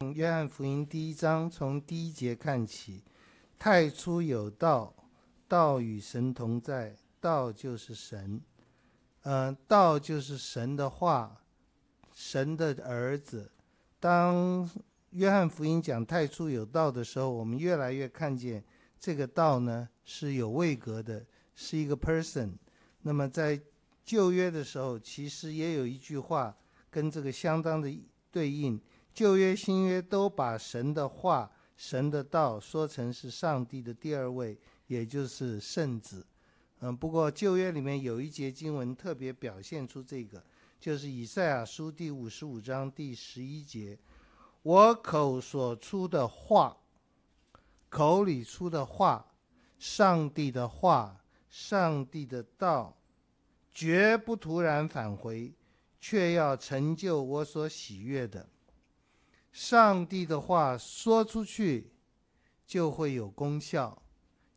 从约翰福音第一章从第一节看起，太初有道，道与神同在，道就是神，嗯，道就是神的话，神的儿子。当约翰福音讲太初有道的时候，我们越来越看见这个道呢是有位格的，是一个 person。那么在旧约的时候，其实也有一句话跟这个相当的对应。旧约、新约都把神的话、神的道说成是上帝的第二位，也就是圣子。嗯，不过旧约里面有一节经文特别表现出这个，就是以赛亚书第五十五章第十一节：“我口所出的话，口里出的话，上帝的话，上帝的道，绝不突然返回，却要成就我所喜悦的。”上帝的话说出去，就会有功效，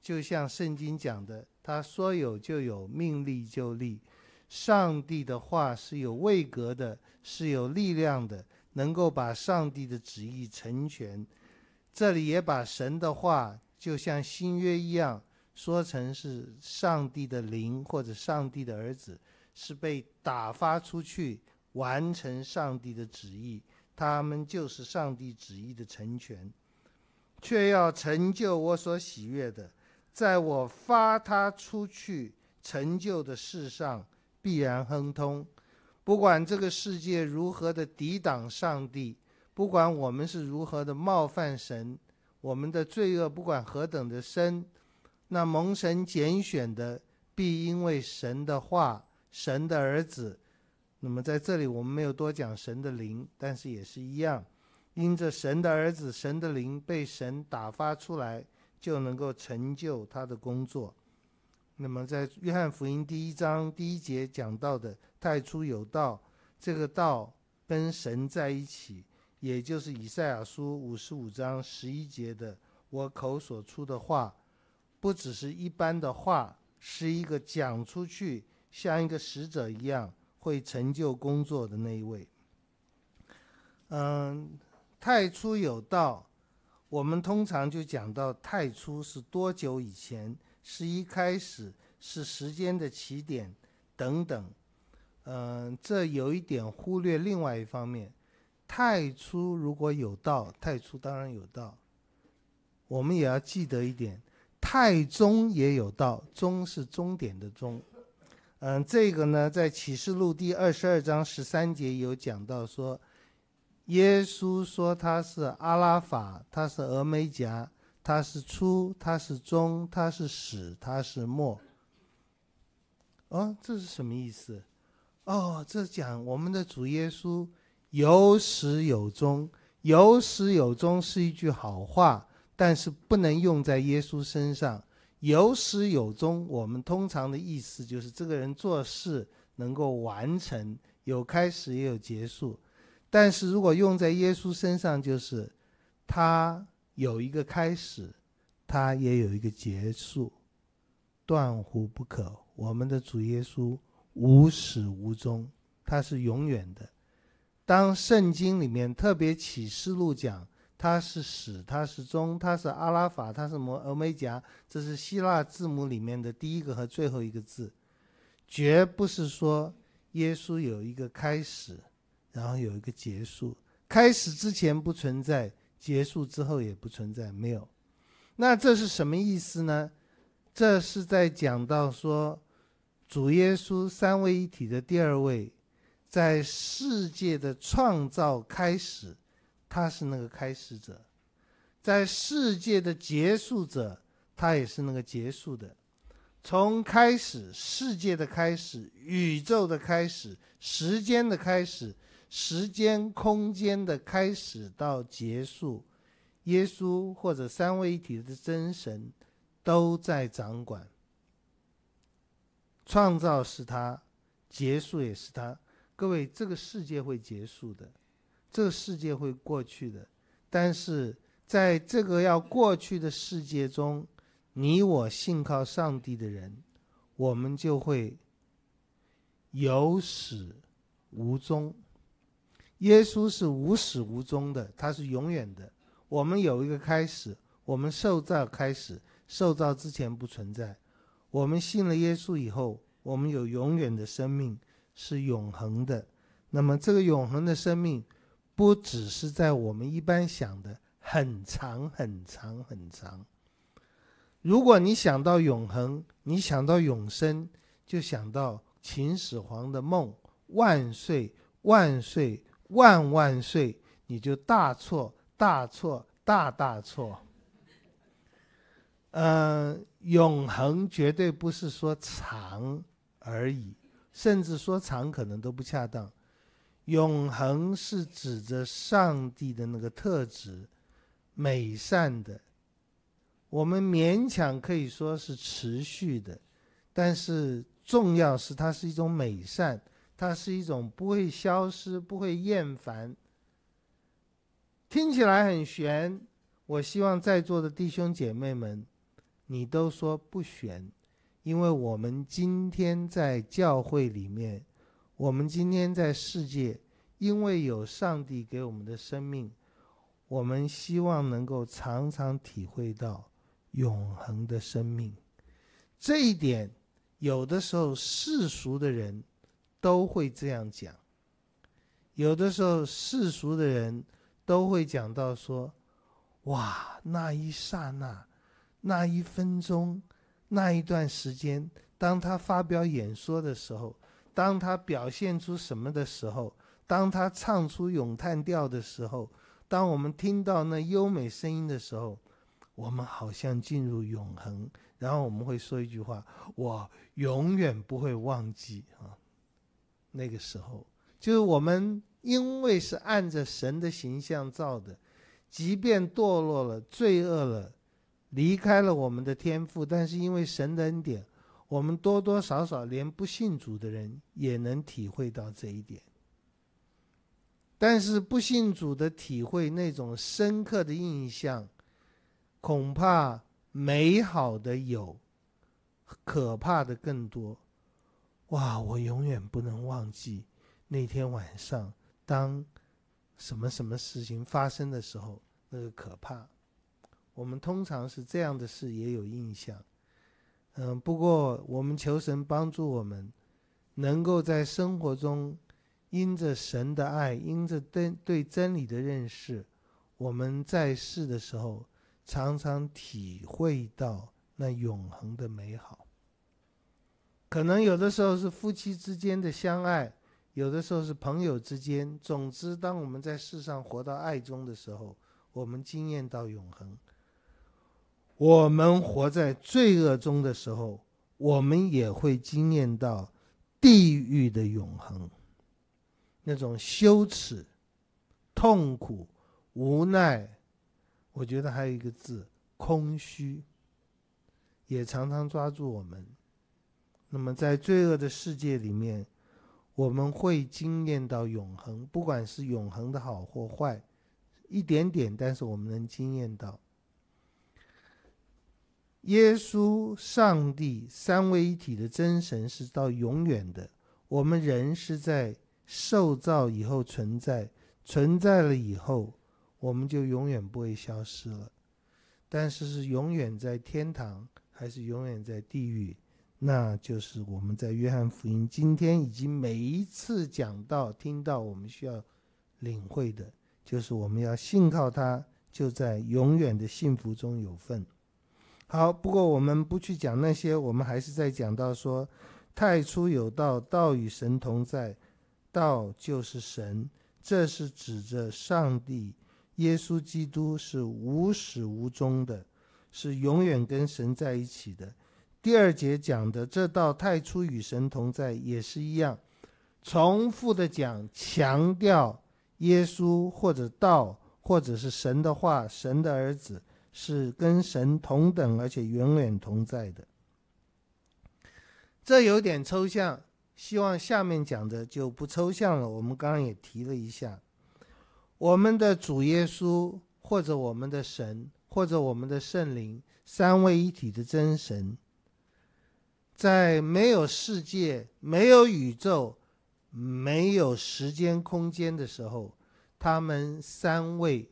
就像圣经讲的，他说有就有，命立就立。上帝的话是有位格的，是有力量的，能够把上帝的旨意成全。这里也把神的话，就像新约一样，说成是上帝的灵或者上帝的儿子，是被打发出去完成上帝的旨意。他们就是上帝旨意的成全，却要成就我所喜悦的，在我发他出去成就的事上必然亨通。不管这个世界如何的抵挡上帝，不管我们是如何的冒犯神，我们的罪恶不管何等的深，那蒙神拣选的必因为神的话，神的儿子。那么在这里我们没有多讲神的灵，但是也是一样，因着神的儿子、神的灵被神打发出来，就能够成就他的工作。那么在约翰福音第一章第一节讲到的“太初有道”，这个道跟神在一起，也就是以赛亚书五十五章十一节的“我口所出的话”，不只是一般的话，是一个讲出去像一个使者一样。会成就工作的那一位。嗯，太初有道，我们通常就讲到太初是多久以前，是一开始，是时间的起点等等。嗯，这有一点忽略另外一方面。太初如果有道，太初当然有道。我们也要记得一点，太宗也有道，宗是终点的终。嗯，这个呢，在启示录第二十二章十三节有讲到说，耶稣说他是阿拉法，他是峨眉戛，他是初，他是终，他是始，他是末。哦，这是什么意思？哦，这讲我们的主耶稣有始有终，有始有终是一句好话，但是不能用在耶稣身上。有始有终，我们通常的意思就是这个人做事能够完成，有开始也有结束。但是如果用在耶稣身上，就是他有一个开始，他也有一个结束，断乎不可。我们的主耶稣无始无终，他是永远的。当圣经里面特别启示录讲。它是始，它是终，它是阿拉法，它是摩欧梅伽，这是希腊字母里面的第一个和最后一个字，绝不是说耶稣有一个开始，然后有一个结束，开始之前不存在，结束之后也不存在，没有。那这是什么意思呢？这是在讲到说主耶稣三位一体的第二位，在世界的创造开始。他是那个开始者，在世界的结束者，他也是那个结束的。从开始世界的开始，宇宙的开始，时间的开始，时间空间的开始到结束，耶稣或者三位一体的真神都在掌管。创造是他，结束也是他。各位，这个世界会结束的。这个世界会过去的，但是在这个要过去的世界中，你我信靠上帝的人，我们就会有始无终。耶稣是无始无终的，他是永远的。我们有一个开始，我们受造开始，受造之前不存在。我们信了耶稣以后，我们有永远的生命，是永恒的。那么这个永恒的生命。不只是在我们一般想的很长很长很长。如果你想到永恒，你想到永生，就想到秦始皇的梦，万岁万岁万万岁，你就大错大错大大错。嗯，永恒绝对不是说长而已，甚至说长可能都不恰当。永恒是指着上帝的那个特质，美善的，我们勉强可以说是持续的，但是重要是它是一种美善，它是一种不会消失、不会厌烦。听起来很玄，我希望在座的弟兄姐妹们，你都说不玄，因为我们今天在教会里面。我们今天在世界，因为有上帝给我们的生命，我们希望能够常常体会到永恒的生命。这一点，有的时候世俗的人都会这样讲；有的时候世俗的人都会讲到说：“哇，那一刹那，那一分钟，那一段时间，当他发表演说的时候。”当他表现出什么的时候，当他唱出咏叹调的时候，当我们听到那优美声音的时候，我们好像进入永恒。然后我们会说一句话：“我永远不会忘记啊，那个时候。”就是我们因为是按着神的形象造的，即便堕落了、罪恶了、离开了我们的天赋，但是因为神的恩典。我们多多少少连不信主的人也能体会到这一点，但是不信主的体会那种深刻的印象，恐怕美好的有，可怕的更多。哇，我永远不能忘记那天晚上，当什么什么事情发生的时候，那个可怕。我们通常是这样的事也有印象。嗯，不过我们求神帮助我们，能够在生活中，因着神的爱，因着对对真理的认识，我们在世的时候常常体会到那永恒的美好。可能有的时候是夫妻之间的相爱，有的时候是朋友之间。总之，当我们在世上活到爱中的时候，我们经验到永恒。我们活在罪恶中的时候，我们也会惊艳到地狱的永恒，那种羞耻、痛苦、无奈，我觉得还有一个字——空虚，也常常抓住我们。那么，在罪恶的世界里面，我们会惊艳到永恒，不管是永恒的好或坏，一点点，但是我们能惊艳到。耶稣、上帝三位一体的真神是到永远的。我们人是在受造以后存在，存在了以后，我们就永远不会消失了。但是是永远在天堂，还是永远在地狱？那就是我们在约翰福音今天以及每一次讲到、听到，我们需要领会的，就是我们要信靠他，就在永远的幸福中有份。好，不过我们不去讲那些，我们还是在讲到说，太初有道，道与神同在，道就是神，这是指着上帝、耶稣基督是无始无终的，是永远跟神在一起的。第二节讲的这道太初与神同在也是一样，重复的讲，强调耶稣或者道或者是神的话，神的儿子。是跟神同等，而且永远同在的。这有点抽象，希望下面讲的就不抽象了。我们刚刚也提了一下，我们的主耶稣，或者我们的神，或者我们的圣灵，三位一体的真神，在没有世界、没有宇宙、没有时间空间的时候，他们三位，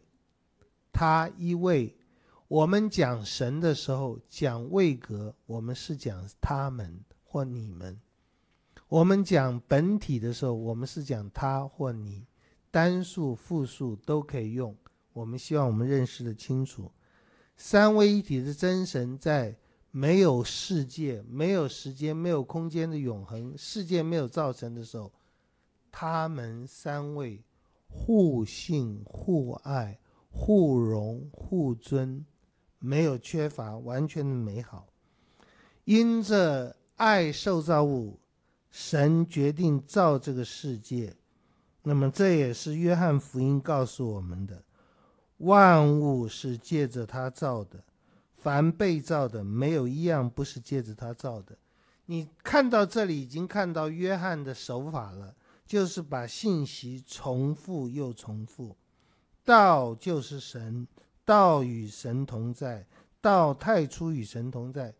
他一位。我们讲神的时候，讲位格，我们是讲他们或你们；我们讲本体的时候，我们是讲他或你，单数、复数都可以用。我们希望我们认识的清楚，三位一体的真神在没有世界、没有时间、没有空间的永恒世界没有造成的时候，他们三位互信、互爱、互容、互尊。没有缺乏，完全的美好。因着爱受造物，神决定造这个世界。那么，这也是约翰福音告诉我们的：万物是借着他造的，凡被造的，没有一样不是借着他造的。你看到这里，已经看到约翰的手法了，就是把信息重复又重复。道就是神。道与神同在，道太初与神同在，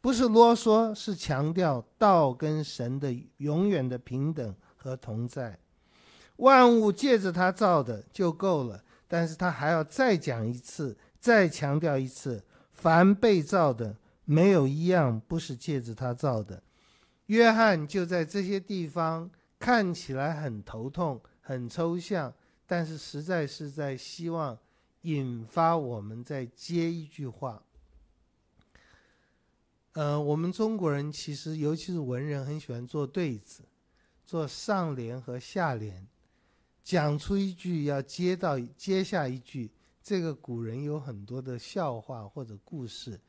不是啰嗦，是强调道跟神的永远的平等和同在。万物借着他造的就够了，但是他还要再讲一次，再强调一次，凡被造的没有一样不是借着他造的。约翰就在这些地方看起来很头痛，很抽象，但是实在是在希望。引发我们再接一句话。呃，我们中国人其实，尤其是文人，很喜欢做对子，做上联和下联，讲出一句要接到接下一句。这个古人有很多的笑话或者故事。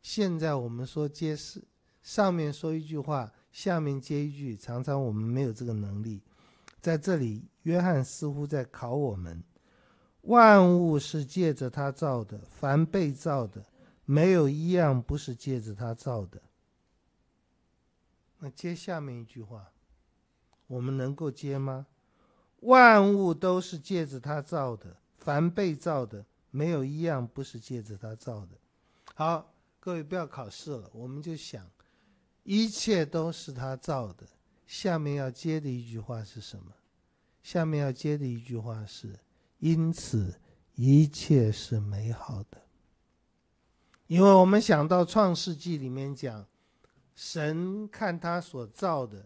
现在我们说接是上面说一句话，下面接一句，常常我们没有这个能力。在这里，约翰似乎在考我们。万物是借着它造的，凡被造的，没有一样不是借着它造的。那接下面一句话，我们能够接吗？万物都是借着它造的，凡被造的，没有一样不是借着它造的。好，各位不要考试了，我们就想，一切都是他造的。下面要接的一句话是什么？下面要接的一句话是。因此，一切是美好的，因为我们想到《创世纪》里面讲，神看他所造的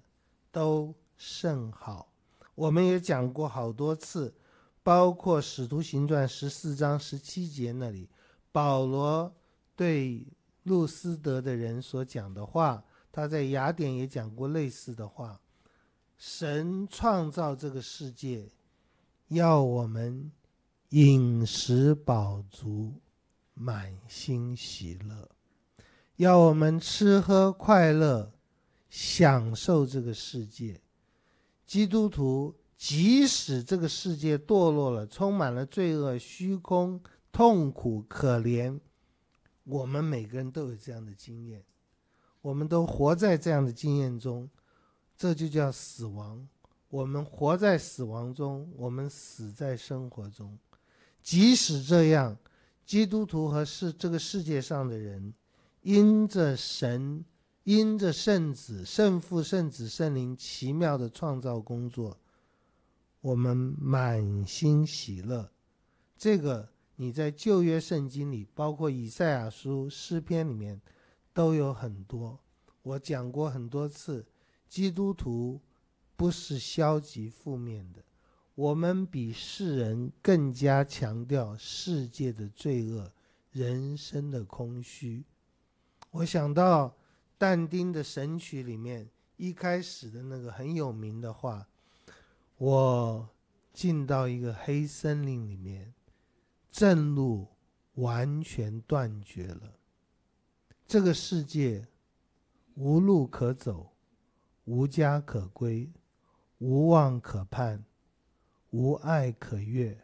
都甚好。我们也讲过好多次，包括《使徒行传》十四章十七节那里，保罗对路斯德的人所讲的话，他在雅典也讲过类似的话：神创造这个世界。要我们饮食饱足，满心喜乐；要我们吃喝快乐，享受这个世界。基督徒，即使这个世界堕落了，充满了罪恶、虚空、痛苦、可怜，我们每个人都有这样的经验，我们都活在这样的经验中，这就叫死亡。我们活在死亡中，我们死在生活中。即使这样，基督徒和世这个世界上的人，因着神，因着圣子、圣父、圣子、圣灵奇妙的创造工作，我们满心喜乐。这个你在旧约圣经里，包括以赛亚书、诗篇里面，都有很多。我讲过很多次，基督徒。不是消极负面的，我们比世人更加强调世界的罪恶、人生的空虚。我想到但丁的《神曲》里面一开始的那个很有名的话：“我进到一个黑森林里面，正路完全断绝了，这个世界无路可走，无家可归。”无望可盼，无爱可悦。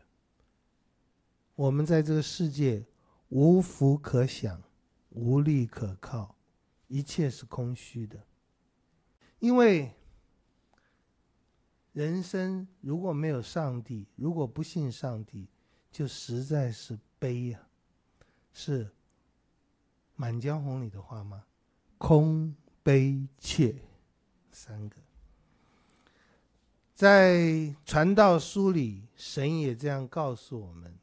我们在这个世界无福可享，无利可靠，一切是空虚的。因为人生如果没有上帝，如果不信上帝，就实在是悲呀！是满江红里的话吗？空悲切，三个。在传道书里，神也这样告诉我们：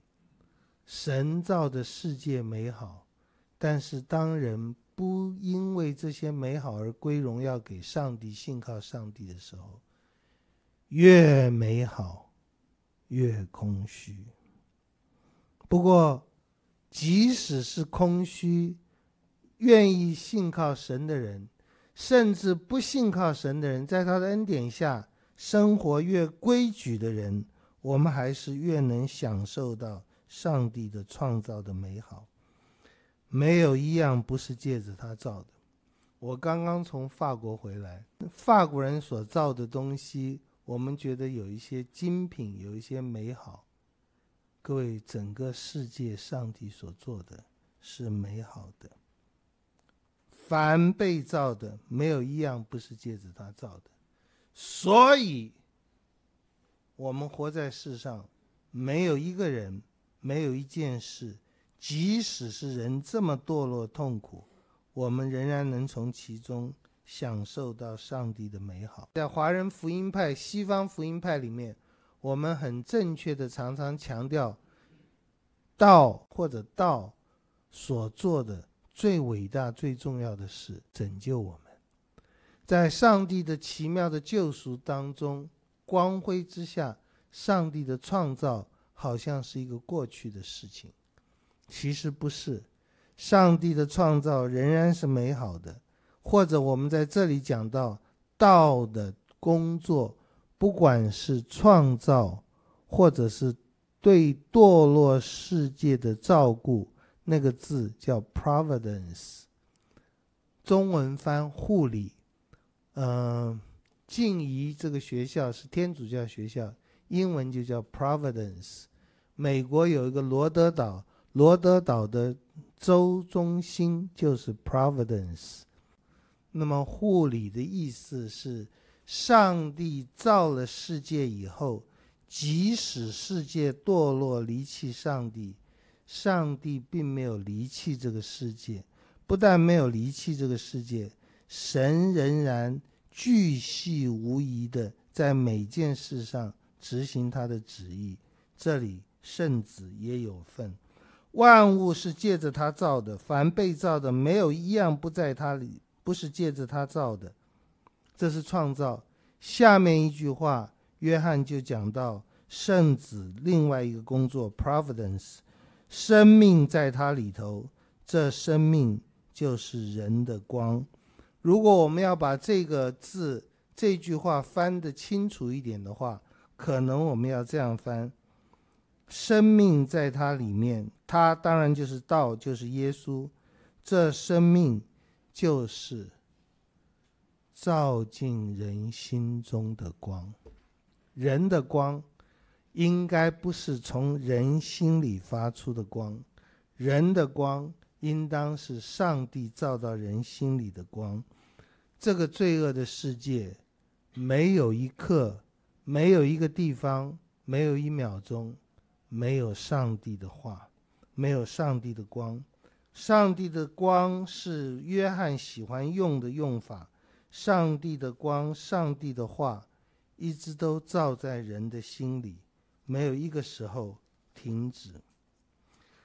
神造的世界美好，但是当人不因为这些美好而归荣耀给上帝、信靠上帝的时候，越美好越空虚。不过，即使是空虚，愿意信靠神的人，甚至不信靠神的人，在他的恩典下。生活越规矩的人，我们还是越能享受到上帝的创造的美好。没有一样不是借着他造的。我刚刚从法国回来，法国人所造的东西，我们觉得有一些精品，有一些美好。各位，整个世界，上帝所做的是美好的。凡被造的，没有一样不是借着他造的。所以，我们活在世上，没有一个人，没有一件事，即使是人这么堕落痛苦，我们仍然能从其中享受到上帝的美好。在华人福音派、西方福音派里面，我们很正确的常常强调，道或者道所做的最伟大、最重要的事，拯救我们。在上帝的奇妙的救赎当中，光辉之下，上帝的创造好像是一个过去的事情，其实不是。上帝的创造仍然是美好的，或者我们在这里讲到道的工作，不管是创造，或者是对堕落世界的照顾，那个字叫 providence，中文翻护理。嗯，静怡这个学校是天主教学校，英文就叫 Providence。美国有一个罗德岛，罗德岛的州中心就是 Providence。那么护理的意思是，上帝造了世界以后，即使世界堕落离弃上帝，上帝并没有离弃这个世界，不但没有离弃这个世界，神仍然。巨细无遗地在每件事上执行他的旨意，这里圣子也有份。万物是借着他造的，凡被造的没有一样不在他里，不是借着他造的。这是创造。下面一句话，约翰就讲到圣子另外一个工作 ——providence。生命在他里头，这生命就是人的光。如果我们要把这个字、这句话翻的清楚一点的话，可能我们要这样翻：生命在它里面，它当然就是道，就是耶稣。这生命就是照进人心中的光。人的光应该不是从人心里发出的光，人的光。应当是上帝照到人心里的光。这个罪恶的世界，没有一刻，没有一个地方，没有一秒钟，没有上帝的话，没有上帝的光。上帝的光是约翰喜欢用的用法。上帝的光，上帝的话，一直都照在人的心里，没有一个时候停止。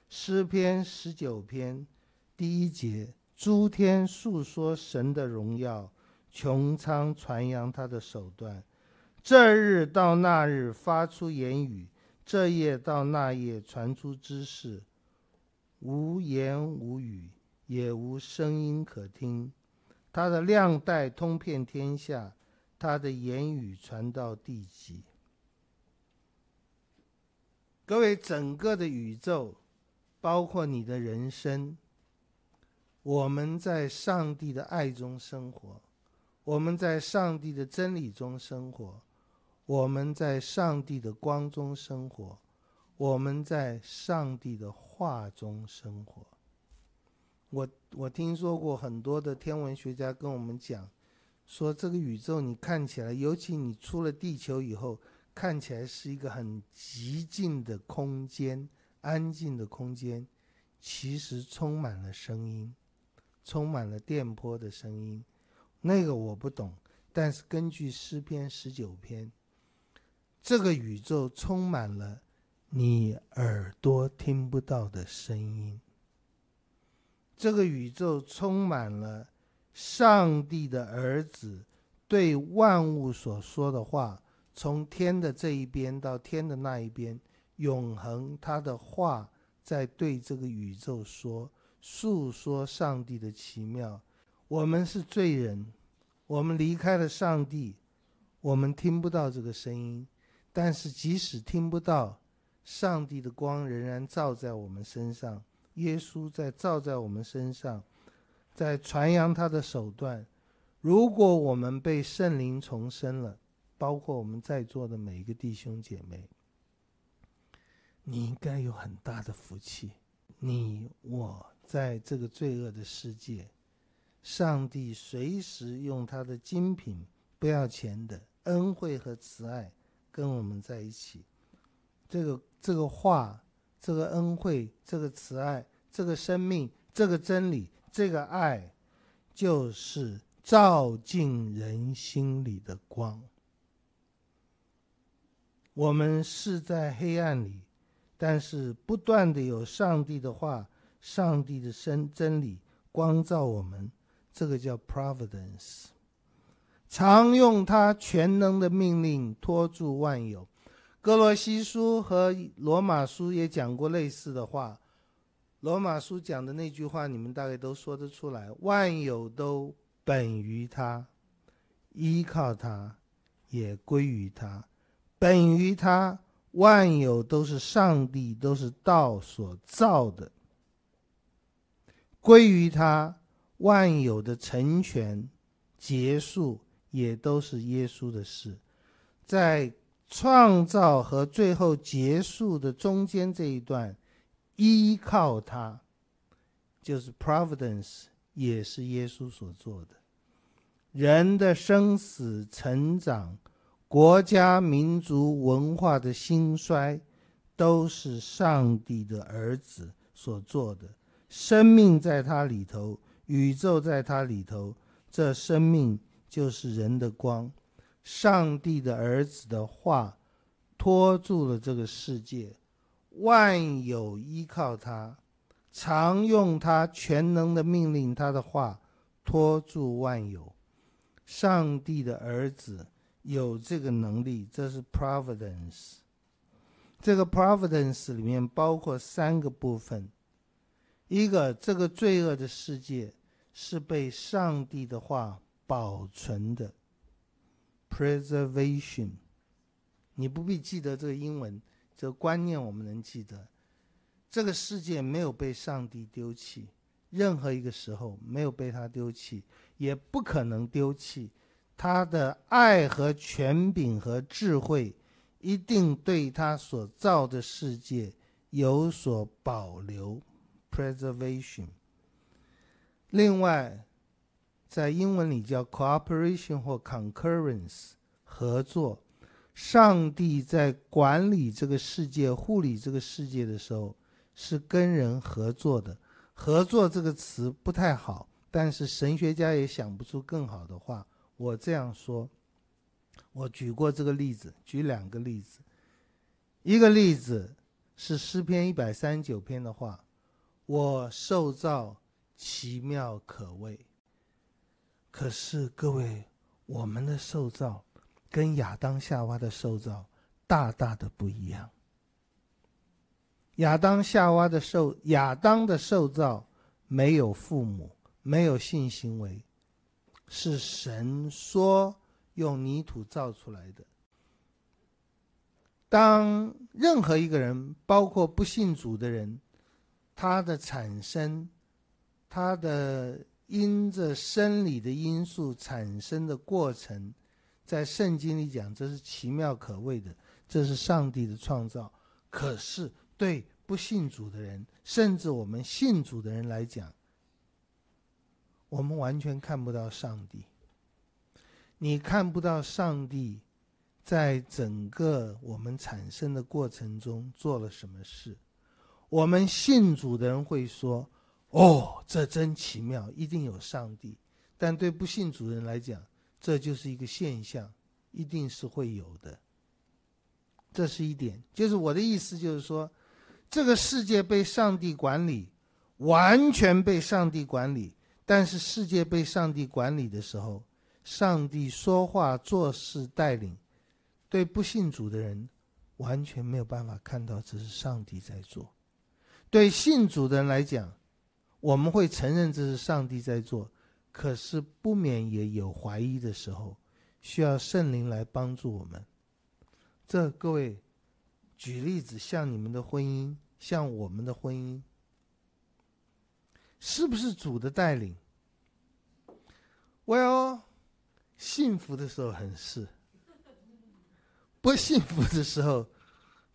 诗篇十九篇，第一节：诸天述说神的荣耀，穹苍传扬他的手段。这日到那日发出言语，这夜到那夜传出知识。无言无语，也无声音可听。他的亮带通遍天下，他的言语传到地极。各位，整个的宇宙。包括你的人生。我们在上帝的爱中生活，我们在上帝的真理中生活，我们在上帝的光中生活，我们在上帝的话中生活。我我听说过很多的天文学家跟我们讲，说这个宇宙你看起来，尤其你出了地球以后，看起来是一个很极尽的空间。安静的空间，其实充满了声音，充满了电波的声音。那个我不懂，但是根据诗篇十九篇，这个宇宙充满了你耳朵听不到的声音。这个宇宙充满了上帝的儿子对万物所说的话，从天的这一边到天的那一边。永恒，他的话在对这个宇宙说，诉说上帝的奇妙。我们是罪人，我们离开了上帝，我们听不到这个声音。但是即使听不到，上帝的光仍然照在我们身上，耶稣在照在我们身上，在传扬他的手段。如果我们被圣灵重生了，包括我们在座的每一个弟兄姐妹。你应该有很大的福气。你我在这个罪恶的世界，上帝随时用他的精品、不要钱的恩惠和慈爱跟我们在一起。这个这个话，这个恩惠，这个慈爱，这个生命，这个真理，这个爱，就是照进人心里的光。我们是在黑暗里。但是不断的有上帝的话，上帝的真真理光照我们，这个叫 providence。常用他全能的命令托住万有。哥罗西书和罗马书也讲过类似的话。罗马书讲的那句话，你们大概都说得出来：万有都本于他，依靠他，也归于他，本于他。万有都是上帝，都是道所造的，归于他。万有的成全、结束也都是耶稣的事，在创造和最后结束的中间这一段，依靠他，就是 providence，也是耶稣所做的。人的生死、成长。国家、民族、文化的兴衰，都是上帝的儿子所做的。生命在他里头，宇宙在他里头。这生命就是人的光。上帝的儿子的话，托住了这个世界，万有依靠他，常用他全能的命令。他的话托住万有。上帝的儿子。有这个能力，这是 providence。这个 providence 里面包括三个部分，一个这个罪恶的世界是被上帝的话保存的 （preservation）。你不必记得这个英文，这个观念我们能记得。这个世界没有被上帝丢弃，任何一个时候没有被他丢弃，也不可能丢弃。他的爱和权柄和智慧，一定对他所造的世界有所保留 （preservation）。另外，在英文里叫 cooperation 或 concurrence（ 合作）。上帝在管理这个世界、护理这个世界的时候，是跟人合作的。合作这个词不太好，但是神学家也想不出更好的话。我这样说，我举过这个例子，举两个例子。一个例子是诗篇一百三九篇的话，我受造奇妙可畏。可是各位，我们的受造跟亚当夏娃的受造大大的不一样。亚当夏娃的受，亚当的受造没有父母，没有性行为。是神说用泥土造出来的。当任何一个人，包括不信主的人，他的产生，他的因着生理的因素产生的过程，在圣经里讲这是奇妙可畏的，这是上帝的创造。可是对不信主的人，甚至我们信主的人来讲，我们完全看不到上帝，你看不到上帝，在整个我们产生的过程中做了什么事。我们信主的人会说：“哦，这真奇妙，一定有上帝。”但对不信主人来讲，这就是一个现象，一定是会有的。这是一点，就是我的意思，就是说，这个世界被上帝管理，完全被上帝管理。但是世界被上帝管理的时候，上帝说话做事带领，对不信主的人，完全没有办法看到这是上帝在做；对信主的人来讲，我们会承认这是上帝在做，可是不免也有怀疑的时候，需要圣灵来帮助我们。这各位，举例子，像你们的婚姻，像我们的婚姻。是不是主的带领？Well，幸福的时候很是，不幸福的时候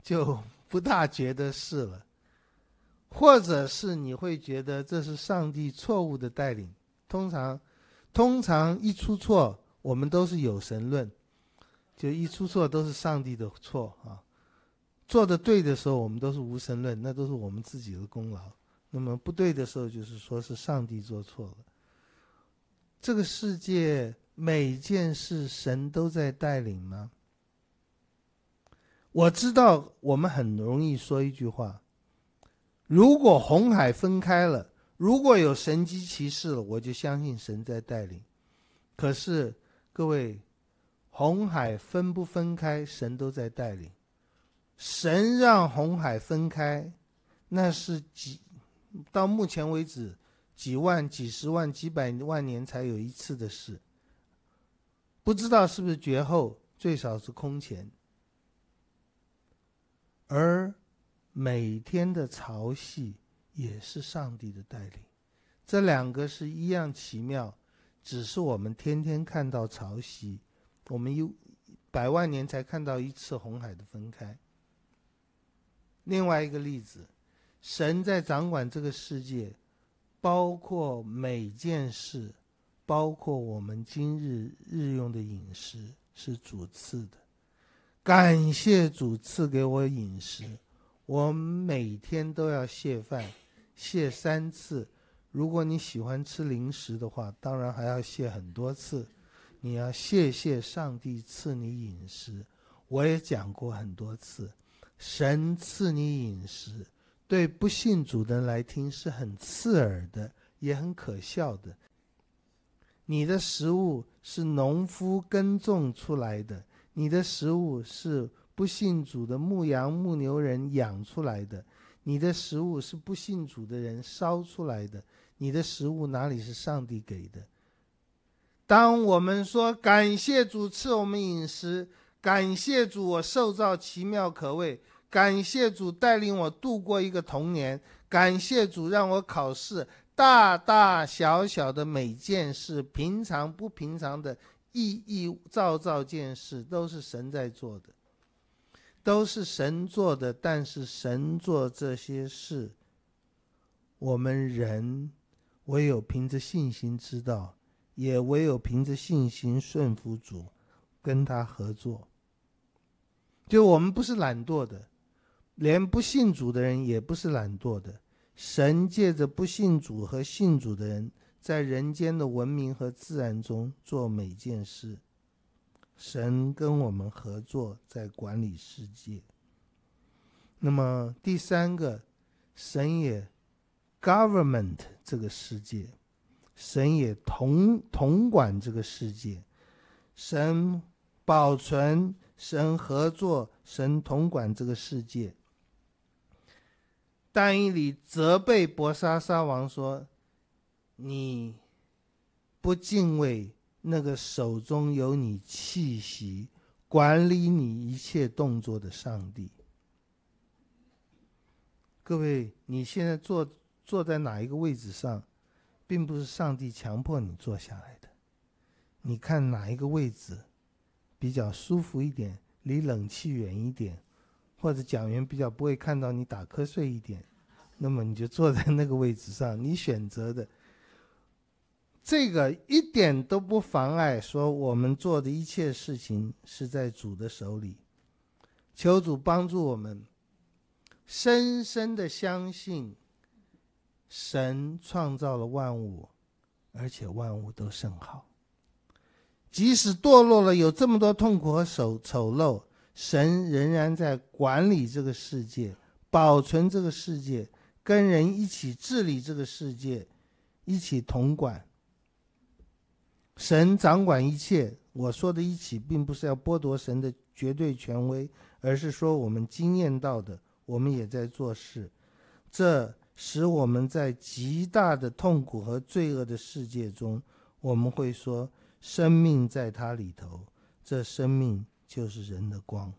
就不大觉得是了，或者是你会觉得这是上帝错误的带领。通常，通常一出错，我们都是有神论，就一出错都是上帝的错啊。做的对的时候，我们都是无神论，那都是我们自己的功劳。那么不对的时候，就是说是上帝做错了。这个世界每件事神都在带领吗？我知道我们很容易说一句话：如果红海分开了，如果有神机骑士了，我就相信神在带领。可是各位，红海分不分开，神都在带领。神让红海分开，那是几？到目前为止，几万、几十万、几百万年才有一次的事，不知道是不是绝后，最少是空前。而每天的潮汐也是上帝的带领，这两个是一样奇妙，只是我们天天看到潮汐，我们又百万年才看到一次红海的分开。另外一个例子。神在掌管这个世界，包括每件事，包括我们今日日用的饮食是主赐的。感谢主赐给我饮食，我每天都要谢饭，谢三次。如果你喜欢吃零食的话，当然还要谢很多次。你要谢谢上帝赐你饮食。我也讲过很多次，神赐你饮食。对不信主的人来听是很刺耳的，也很可笑的。你的食物是农夫耕种出来的，你的食物是不信主的牧羊牧牛人养出来的，你的食物是不信主的人烧出来的，你的食物哪里是上帝给的？当我们说感谢主赐我们饮食，感谢主我受造奇妙可畏。感谢主带领我度过一个童年，感谢主让我考试，大大小小的每件事，平常不平常的意义造造件事，都是神在做的，都是神做的。但是神做这些事，我们人唯有凭着信心知道，也唯有凭着信心顺服主，跟他合作。就我们不是懒惰的。连不信主的人也不是懒惰的。神借着不信主和信主的人，在人间的文明和自然中做每件事。神跟我们合作，在管理世界。那么第三个，神也 government 这个世界，神也统统管这个世界。神保存，神合作，神统管这个世界。丹伊里责备博沙沙王说：“你不敬畏那个手中有你气息、管理你一切动作的上帝。各位，你现在坐坐在哪一个位置上，并不是上帝强迫你坐下来的。你看哪一个位置比较舒服一点，离冷气远一点。”或者讲员比较不会看到你打瞌睡一点，那么你就坐在那个位置上，你选择的，这个一点都不妨碍说我们做的一切事情是在主的手里，求主帮助我们，深深的相信，神创造了万物，而且万物都甚好，即使堕落了，有这么多痛苦和丑丑陋。神仍然在管理这个世界，保存这个世界，跟人一起治理这个世界，一起统管。神掌管一切。我说的一起，并不是要剥夺神的绝对权威，而是说我们经验到的，我们也在做事，这使我们在极大的痛苦和罪恶的世界中，我们会说：生命在它里头，这生命。就是人的光。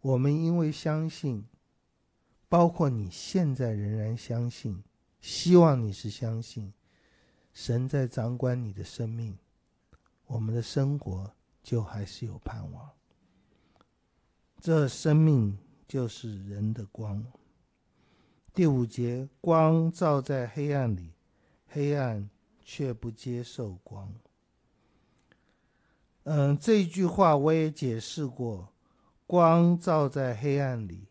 我们因为相信，包括你现在仍然相信，希望你是相信，神在掌管你的生命，我们的生活就还是有盼望。这生命就是人的光。第五节，光照在黑暗里，黑暗却不接受光。嗯，这句话我也解释过，光照在黑暗里，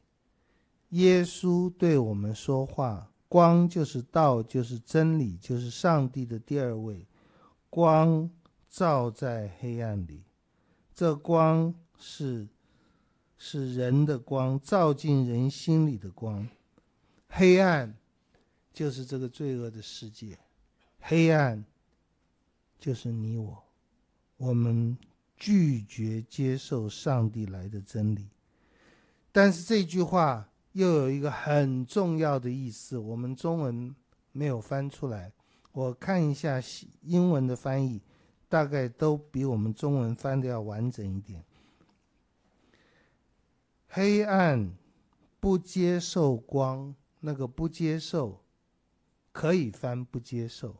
耶稣对我们说话，光就是道，就是真理，就是上帝的第二位。光照在黑暗里，这光是是人的光，照进人心里的光。黑暗就是这个罪恶的世界，黑暗就是你我。我们拒绝接受上帝来的真理，但是这句话又有一个很重要的意思，我们中文没有翻出来。我看一下英文的翻译，大概都比我们中文翻的要完整一点。黑暗不接受光，那个不接受可以翻不接受，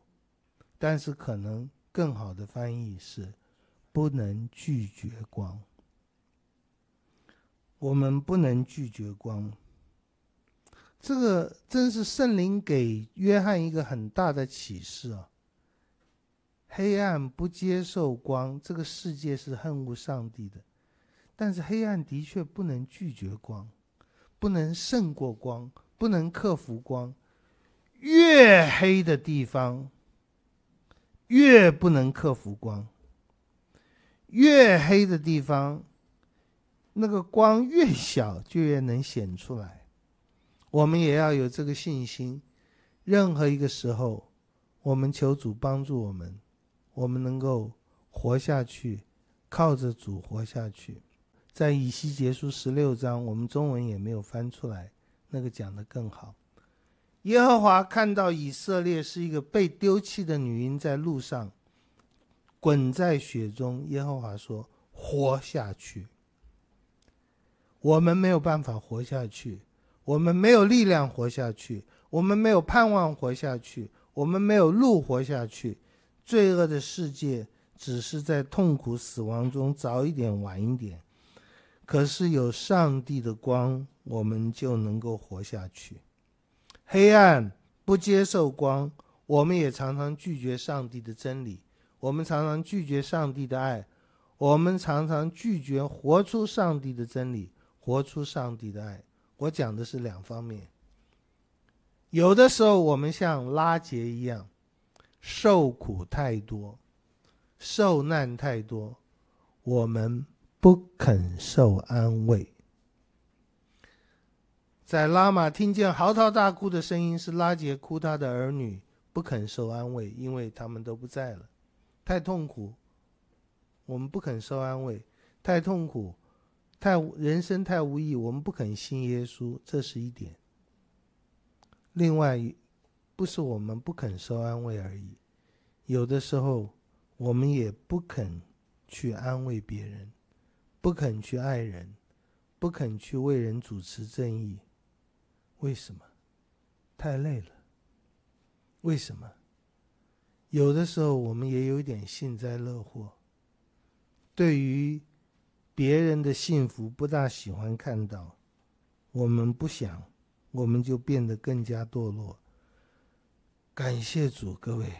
但是可能更好的翻译是。不能拒绝光，我们不能拒绝光。这个真是圣灵给约翰一个很大的启示啊！黑暗不接受光，这个世界是恨恶上帝的，但是黑暗的确不能拒绝光，不能胜过光，不能克服光。越黑的地方，越不能克服光。越黑的地方，那个光越小，就越能显出来。我们也要有这个信心。任何一个时候，我们求主帮助我们，我们能够活下去，靠着主活下去。在以西结束十六章，我们中文也没有翻出来，那个讲的更好。耶和华看到以色列是一个被丢弃的女婴在路上。滚在雪中，耶和华说：“活下去。”我们没有办法活下去，我们没有力量活下去，我们没有盼望活下去，我们没有路活下去。罪恶的世界只是在痛苦、死亡中早一点、晚一点。可是有上帝的光，我们就能够活下去。黑暗不接受光，我们也常常拒绝上帝的真理。我们常常拒绝上帝的爱，我们常常拒绝活出上帝的真理，活出上帝的爱。我讲的是两方面。有的时候我们像拉杰一样，受苦太多，受难太多，我们不肯受安慰。在拉玛听见嚎啕大哭的声音，是拉杰哭他的儿女，不肯受安慰，因为他们都不在了。太痛苦，我们不肯受安慰；太痛苦，太人生太无意我们不肯信耶稣，这是一点。另外，不是我们不肯受安慰而已，有的时候我们也不肯去安慰别人，不肯去爱人，不肯去为人主持正义，为什么？太累了。为什么？有的时候，我们也有点幸灾乐祸。对于别人的幸福，不大喜欢看到。我们不想，我们就变得更加堕落。感谢主，各位。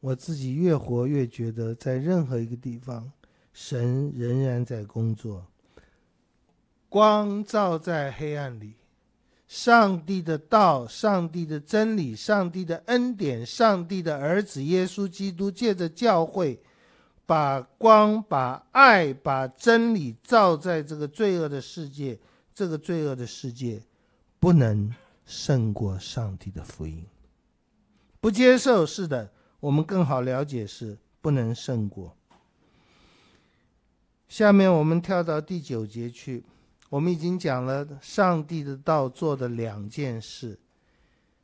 我自己越活越觉得，在任何一个地方，神仍然在工作。光照在黑暗里。上帝的道，上帝的真理，上帝的恩典，上帝的儿子耶稣基督，借着教会，把光、把爱、把真理照在这个罪恶的世界。这个罪恶的世界，不能胜过上帝的福音。不接受，是的，我们更好了解是不能胜过。下面我们跳到第九节去。我们已经讲了上帝的道做的两件事，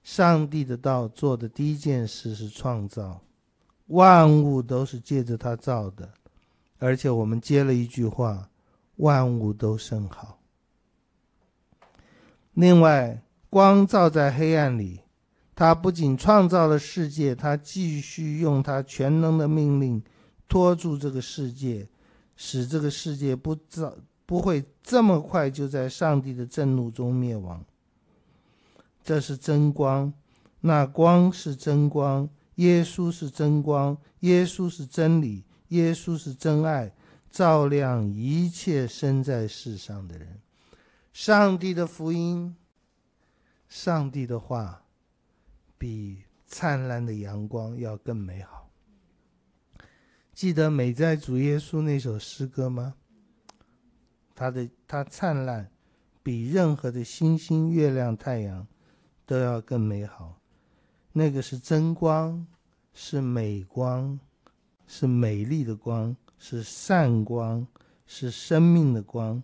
上帝的道做的第一件事是创造，万物都是借着他造的，而且我们接了一句话，万物都甚好。另外，光照在黑暗里，他不仅创造了世界，他继续用他全能的命令，拖住这个世界，使这个世界不造。不会这么快就在上帝的震怒中灭亡。这是真光，那光是真光，耶稣是真光，耶稣是真理，耶稣是真爱，照亮一切生在世上的人。上帝的福音，上帝的话，比灿烂的阳光要更美好。记得《美在主耶稣》那首诗歌吗？它的它灿烂，比任何的星星、月亮、太阳都要更美好。那个是真光，是美光，是美丽的光，是善光，是生命的光，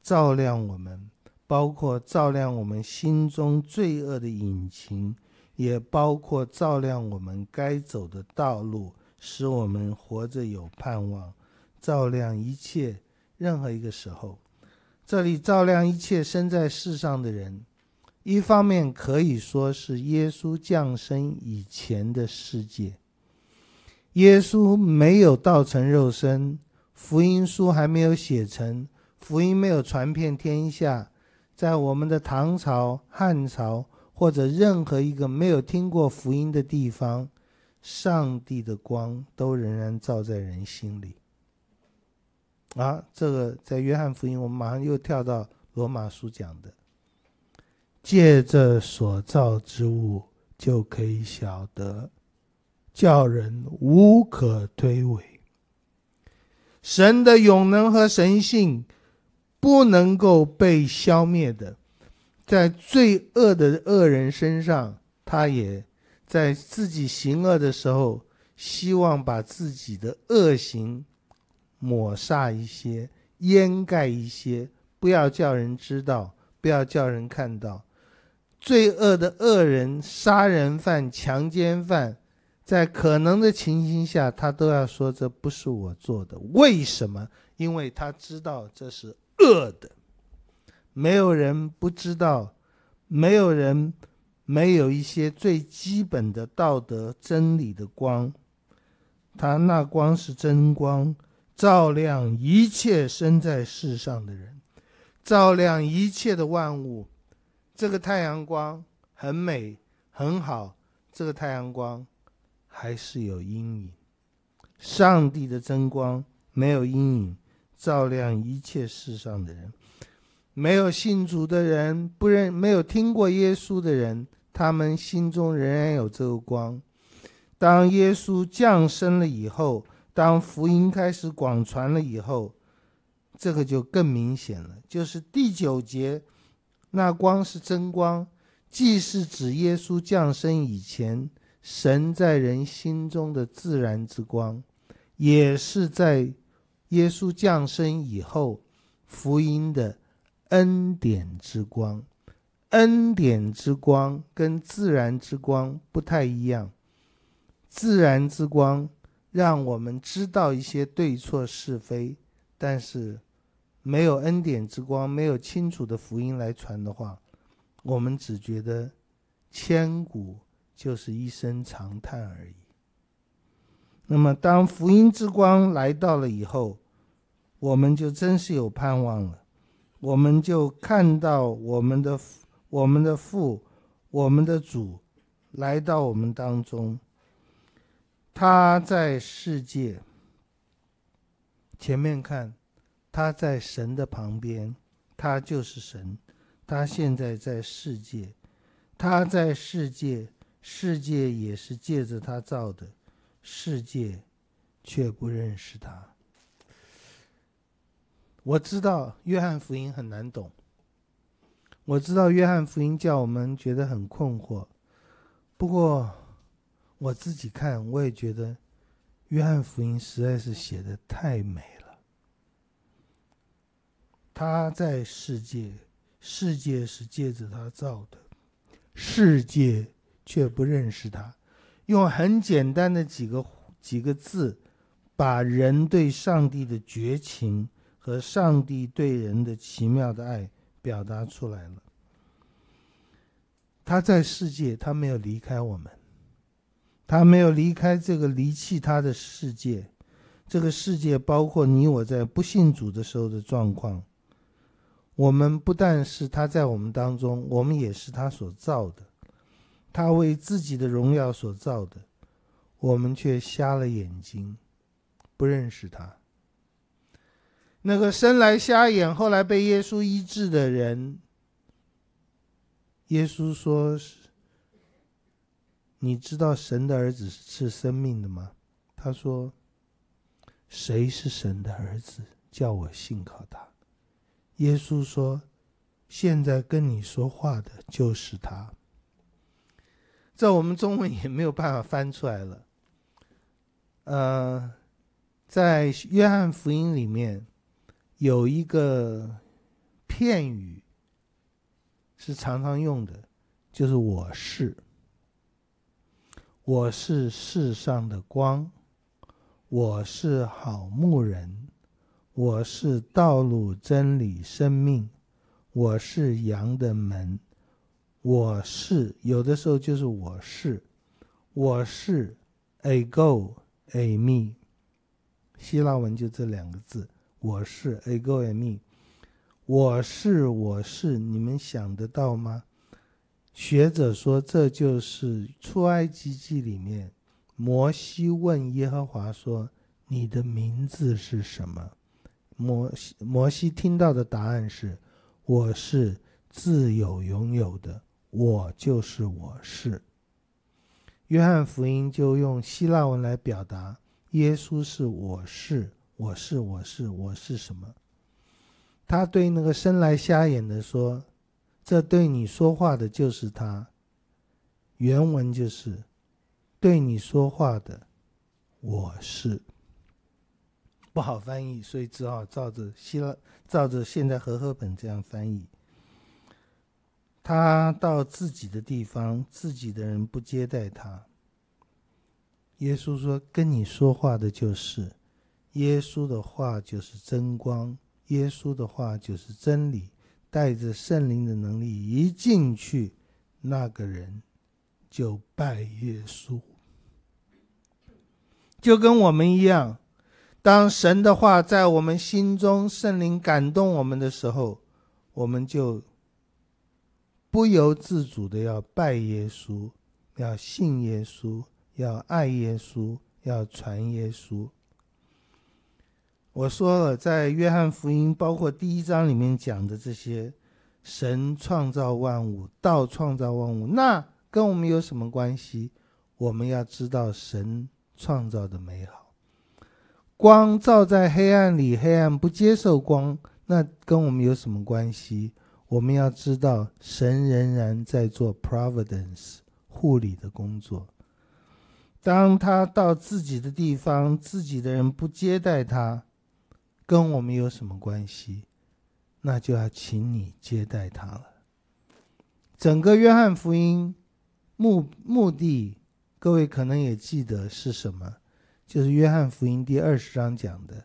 照亮我们，包括照亮我们心中罪恶的引擎，也包括照亮我们该走的道路，使我们活着有盼望，照亮一切。任何一个时候，这里照亮一切生在世上的人。一方面可以说是耶稣降生以前的世界，耶稣没有道成肉身，福音书还没有写成，福音没有传遍天下。在我们的唐朝、汉朝或者任何一个没有听过福音的地方，上帝的光都仍然照在人心里。啊，这个在约翰福音，我们马上又跳到罗马书讲的，借着所造之物就可以晓得，叫人无可推诿。神的永能和神性不能够被消灭的，在罪恶的恶人身上，他也在自己行恶的时候，希望把自己的恶行。抹煞一些，掩盖一些，不要叫人知道，不要叫人看到。罪恶的恶人、杀人犯、强奸犯，在可能的情形下，他都要说这不是我做的。为什么？因为他知道这是恶的。没有人不知道，没有人没有一些最基本的道德真理的光，他那光是真光。照亮一切生在世上的人，照亮一切的万物。这个太阳光很美很好，这个太阳光还是有阴影。上帝的真光没有阴影，照亮一切世上的人。没有信主的人，不认没有听过耶稣的人，他们心中仍然有这个光。当耶稣降生了以后。当福音开始广传了以后，这个就更明显了。就是第九节，那光是真光，既是指耶稣降生以前神在人心中的自然之光，也是在耶稣降生以后福音的恩典之光。恩典之光跟自然之光不太一样，自然之光。让我们知道一些对错是非，但是没有恩典之光，没有清楚的福音来传的话，我们只觉得千古就是一声长叹而已。那么，当福音之光来到了以后，我们就真是有盼望了，我们就看到我们的我们的父，我们的主来到我们当中。他在世界前面看，他在神的旁边，他就是神。他现在在世界，他在世界，世界也是借着他造的，世界却不认识他。我知道约翰福音很难懂，我知道约翰福音叫我们觉得很困惑，不过。我自己看，我也觉得《约翰福音》实在是写的太美了。他在世界，世界是借着他造的，世界却不认识他。用很简单的几个几个字，把人对上帝的绝情和上帝对人的奇妙的爱表达出来了。他在世界，他没有离开我们。他没有离开这个离弃他的世界，这个世界包括你我在不信主的时候的状况。我们不但是他在我们当中，我们也是他所造的，他为自己的荣耀所造的，我们却瞎了眼睛，不认识他。那个生来瞎眼后来被耶稣医治的人，耶稣说。你知道神的儿子是生命的吗？他说：“谁是神的儿子，叫我信靠他。”耶稣说：“现在跟你说话的就是他。”在我们中文也没有办法翻出来了。呃，在约翰福音里面有一个片语是常常用的，就是“我是”。我是世上的光，我是好牧人，我是道路、真理、生命，我是羊的门，我是有的时候就是我是，我是，ego，a me，希腊文就这两个字，我是 a g o a m e 希腊文就这两个字我是 a g o a m e 我是我是，你们想得到吗？学者说，这就是《出埃及记》里面，摩西问耶和华说：“你的名字是什么？”摩西摩西听到的答案是：“我是自有拥有的，我就是我是。”约翰福音就用希腊文来表达：“耶稣是我是我是我是我是什么？”他对那个生来瞎眼的说。这对你说话的就是他。原文就是“对你说话的，我是”。不好翻译，所以只好照着希拉，照着现在和合本这样翻译。他到自己的地方，自己的人不接待他。耶稣说：“跟你说话的就是耶稣的话，就是真光，耶稣的话就是真理。”带着圣灵的能力一进去，那个人就拜耶稣，就跟我们一样。当神的话在我们心中，圣灵感动我们的时候，我们就不由自主的要拜耶稣，要信耶稣，要爱耶稣，要传耶稣。我说了，在约翰福音包括第一章里面讲的这些，神创造万物，道创造万物，那跟我们有什么关系？我们要知道神创造的美好，光照在黑暗里，黑暗不接受光，那跟我们有什么关系？我们要知道神仍然在做 providence 护理的工作，当他到自己的地方，自己的人不接待他。跟我们有什么关系？那就要请你接待他了。整个约翰福音目目的，各位可能也记得是什么？就是约翰福音第二十章讲的，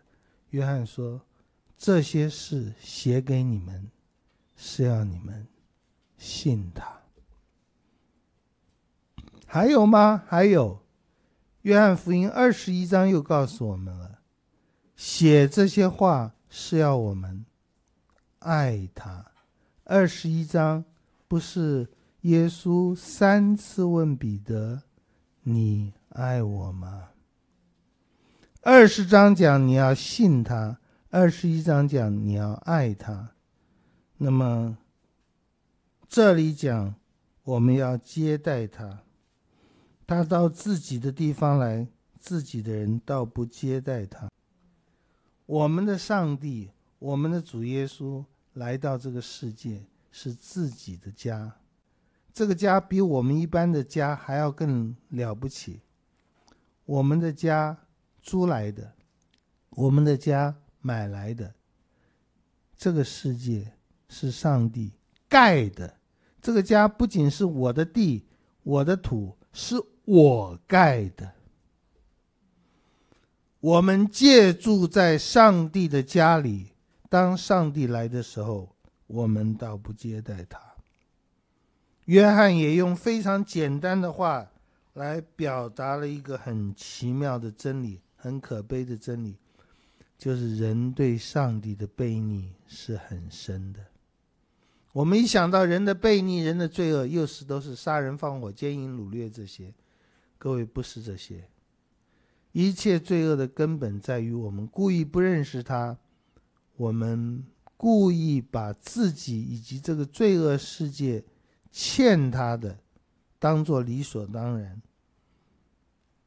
约翰说这些事写给你们，是要你们信他。还有吗？还有，约翰福音二十一章又告诉我们了。写这些话是要我们爱他。二十一章不是耶稣三次问彼得：“你爱我吗？”二十章讲你要信他，二十一章讲你要爱他。那么这里讲我们要接待他，他到自己的地方来，自己的人倒不接待他。我们的上帝，我们的主耶稣来到这个世界是自己的家，这个家比我们一般的家还要更了不起。我们的家租来的，我们的家买来的。这个世界是上帝盖的，这个家不仅是我的地，我的土是我盖的。我们借住在上帝的家里，当上帝来的时候，我们倒不接待他。约翰也用非常简单的话来表达了一个很奇妙的真理，很可悲的真理，就是人对上帝的背逆是很深的。我们一想到人的背逆，人的罪恶，又是都是杀人放火、奸淫掳掠这些，各位不是这些。一切罪恶的根本在于我们故意不认识他，我们故意把自己以及这个罪恶世界欠他的当做理所当然。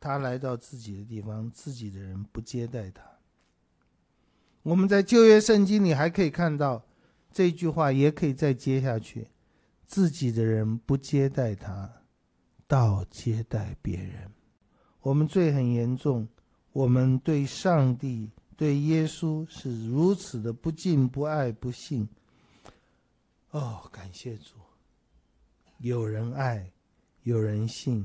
他来到自己的地方，自己的人不接待他。我们在旧约圣经里还可以看到这句话，也可以再接下去：自己的人不接待他，倒接待别人。我们罪很严重，我们对上帝、对耶稣是如此的不敬、不爱、不信。哦，感谢主，有人爱，有人信，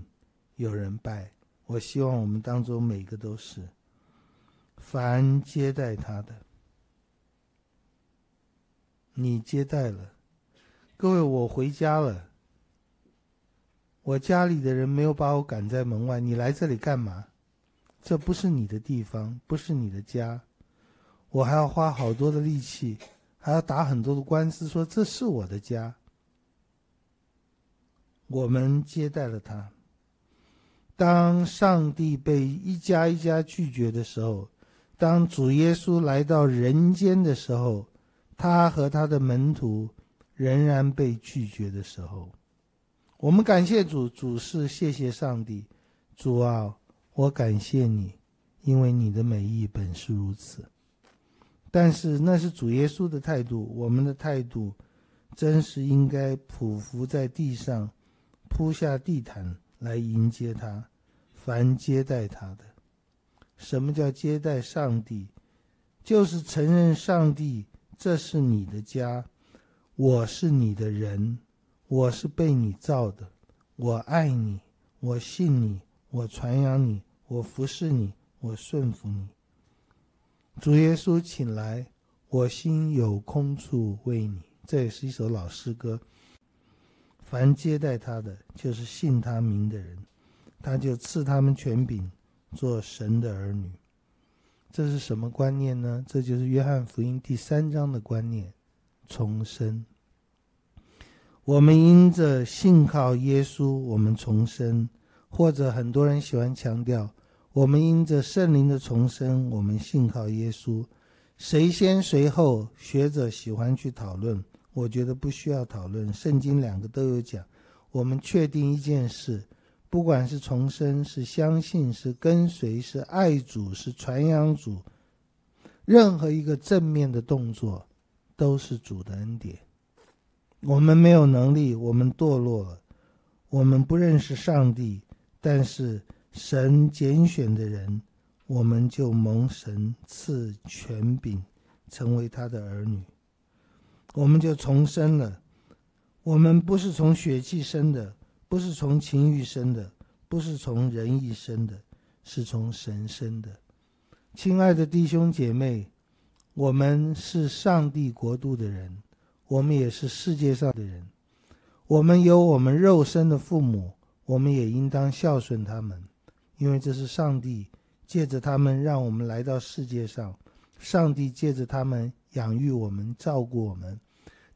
有人拜。我希望我们当中每个都是。凡接待他的，你接待了。各位，我回家了。我家里的人没有把我赶在门外，你来这里干嘛？这不是你的地方，不是你的家。我还要花好多的力气，还要打很多的官司，说这是我的家。我们接待了他。当上帝被一家一家拒绝的时候，当主耶稣来到人间的时候，他和他的门徒仍然被拒绝的时候。我们感谢主，主是谢谢上帝，主啊，我感谢你，因为你的美意本是如此。但是那是主耶稣的态度，我们的态度，真是应该匍匐在地上，铺下地毯来迎接他。凡接待他的，什么叫接待上帝？就是承认上帝，这是你的家，我是你的人。我是被你造的，我爱你，我信你，我传扬你，我服侍你，我顺服你。主耶稣，请来，我心有空处为你。这也是一首老诗歌。凡接待他的，就是信他名的人，他就赐他们权柄，做神的儿女。这是什么观念呢？这就是约翰福音第三章的观念，重生。我们因着信靠耶稣，我们重生；或者很多人喜欢强调，我们因着圣灵的重生，我们信靠耶稣。谁先谁后，学者喜欢去讨论，我觉得不需要讨论。圣经两个都有讲。我们确定一件事：不管是重生、是相信、是跟随、是爱主、是传扬主，任何一个正面的动作，都是主的恩典。我们没有能力，我们堕落了，我们不认识上帝，但是神拣选的人，我们就蒙神赐权柄，成为他的儿女，我们就重生了。我们不是从血气生的，不是从情欲生的，不是从人义生的，是从神生的。亲爱的弟兄姐妹，我们是上帝国度的人。我们也是世界上的人，我们有我们肉身的父母，我们也应当孝顺他们，因为这是上帝借着他们让我们来到世界上，上帝借着他们养育我们、照顾我们。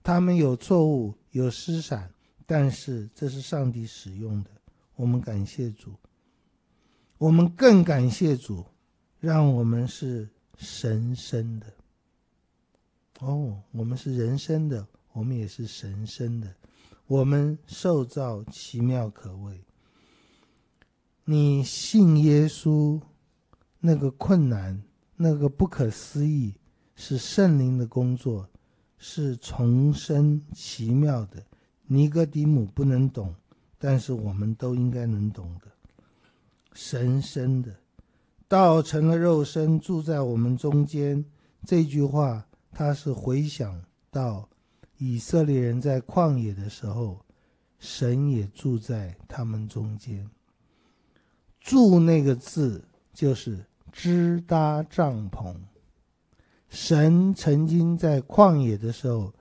他们有错误、有失散，但是这是上帝使用的，我们感谢主。我们更感谢主，让我们是神圣的。哦，我们是人生的，我们也是神生的，我们受造奇妙可畏。你信耶稣，那个困难，那个不可思议，是圣灵的工作，是重生奇妙的。尼格底姆不能懂，但是我们都应该能懂的。神生的，道成了肉身，住在我们中间。这句话。他是回想到以色列人在旷野的时候，神也住在他们中间。住那个字就是支搭帐篷，神曾经在旷野的时候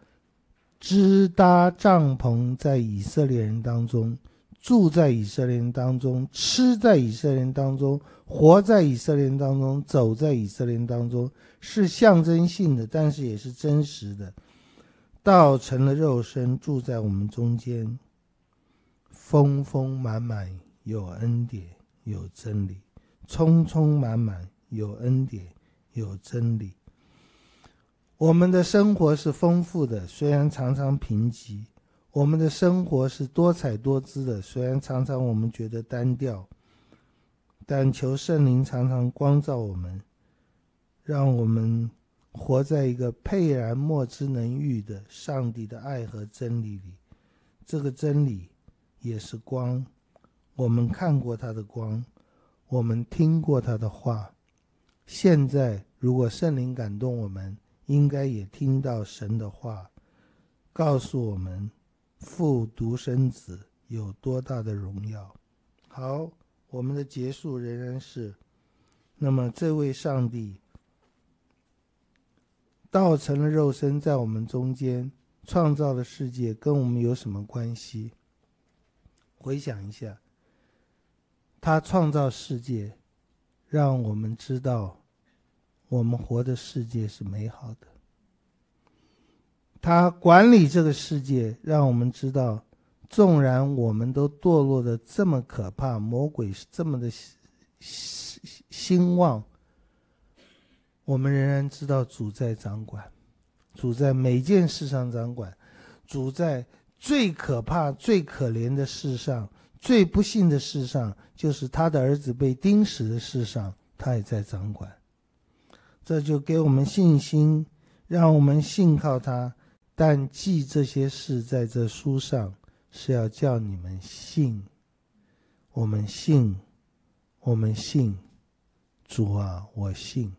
支搭帐篷在以色列人当中。住在以色列人当中，吃在以色列人当中，活在以色列人当中，走在以色列人当中，是象征性的，但是也是真实的。道成了肉身，住在我们中间，丰丰满满有恩典，有真理；，充充满满有恩典，有真理。我们的生活是丰富的，虽然常常贫瘠。我们的生活是多彩多姿的，虽然常常我们觉得单调，但求圣灵常常光照我们，让我们活在一个沛然莫之能御的上帝的爱和真理里。这个真理也是光，我们看过他的光，我们听过他的话。现在，如果圣灵感动我们，应该也听到神的话，告诉我们。复独生子有多大的荣耀？好，我们的结束仍然是，那么这位上帝道成了肉身，在我们中间创造的世界跟我们有什么关系？回想一下，他创造世界，让我们知道我们活的世界是美好的。他管理这个世界，让我们知道，纵然我们都堕落的这么可怕，魔鬼是这么的兴兴旺，我们仍然知道主在掌管，主在每件事上掌管，主在最可怕、最可怜的事上、最不幸的事上，就是他的儿子被钉死的事上，他也在掌管。这就给我们信心，让我们信靠他。但记这些事在这书上，是要叫你们信，我们信，我们信，主啊，我信。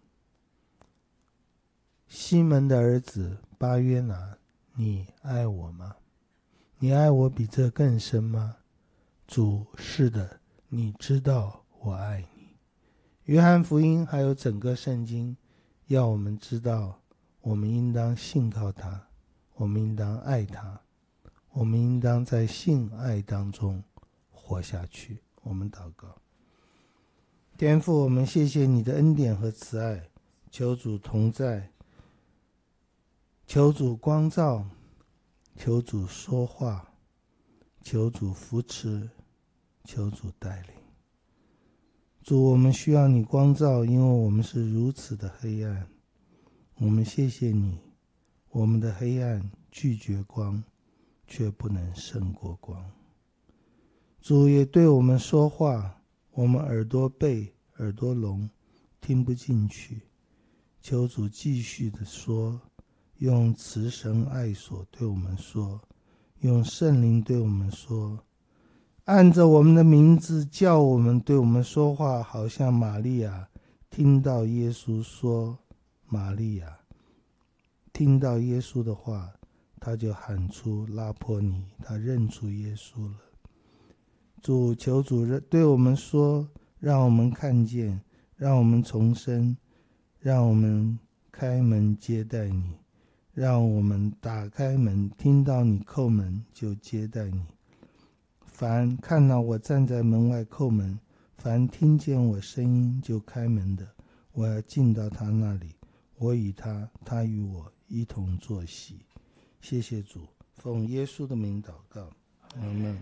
西门的儿子巴约拿，你爱我吗？你爱我比这更深吗？主，是的，你知道我爱你。约翰福音还有整个圣经，要我们知道，我们应当信靠他。我们应当爱他，我们应当在性爱当中活下去。我们祷告，颠覆我们谢谢你的恩典和慈爱，求主同在，求主光照，求主说话，求主扶持，求主带领。主，我们需要你光照，因为我们是如此的黑暗。我们谢谢你。我们的黑暗拒绝光，却不能胜过光。主也对我们说话，我们耳朵背，耳朵聋，听不进去。求主继续的说，用慈神爱所对我们说，用圣灵对我们说，按着我们的名字叫我们，对我们说话，好像玛利亚听到耶稣说：“玛利亚。”听到耶稣的话，他就喊出拉波尼，他认出耶稣了。主求主认对我们说，让我们看见，让我们重生，让我们开门接待你，让我们打开门，听到你叩门就接待你。凡看到我站在门外叩门，凡听见我声音就开门的，我要进到他那里，我与他，他与我。一同作喜，谢谢主，奉耶稣的名祷告，阿门。